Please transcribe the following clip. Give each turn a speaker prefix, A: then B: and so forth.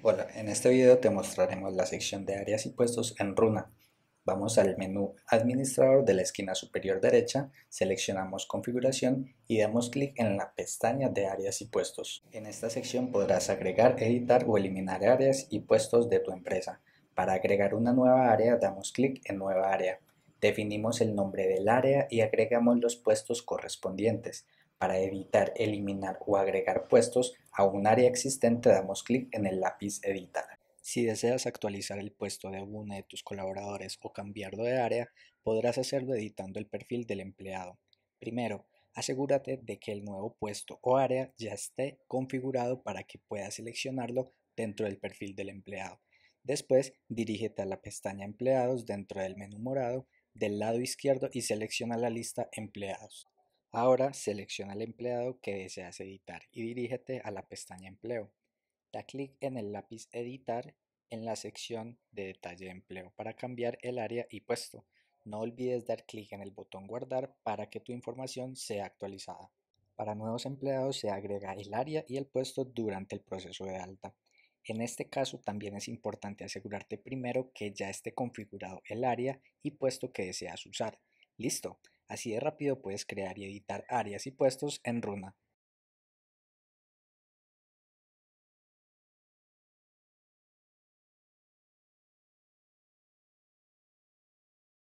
A: Hola, en este video te mostraremos la sección de áreas y puestos en Runa. Vamos
B: al menú Administrador de la esquina superior derecha, seleccionamos Configuración y damos clic en la pestaña de áreas y puestos. En esta sección podrás agregar, editar o eliminar áreas y puestos de tu empresa. Para agregar una nueva área damos clic en Nueva área. Definimos el nombre del área y agregamos los puestos correspondientes. Para evitar, eliminar o agregar puestos a un área existente damos clic en el lápiz editar. Si deseas actualizar el puesto de alguno de tus colaboradores o cambiarlo de área, podrás hacerlo editando el perfil del empleado. Primero, asegúrate de que el nuevo puesto o área ya esté configurado para que puedas seleccionarlo dentro del perfil del empleado. Después, dirígete a la pestaña Empleados dentro del menú morado del lado izquierdo y selecciona la lista Empleados. Ahora selecciona el empleado que deseas editar y dirígete a la pestaña Empleo. Da clic en el lápiz Editar en la sección de Detalle de Empleo para cambiar el área y puesto. No olvides dar clic en el botón Guardar para que tu información sea actualizada. Para nuevos empleados se agrega el área y el puesto durante el proceso de alta. En este caso también es importante asegurarte primero que ya esté configurado el área y
A: puesto que deseas usar. ¡Listo! Así de rápido puedes crear y editar áreas y puestos en Runa.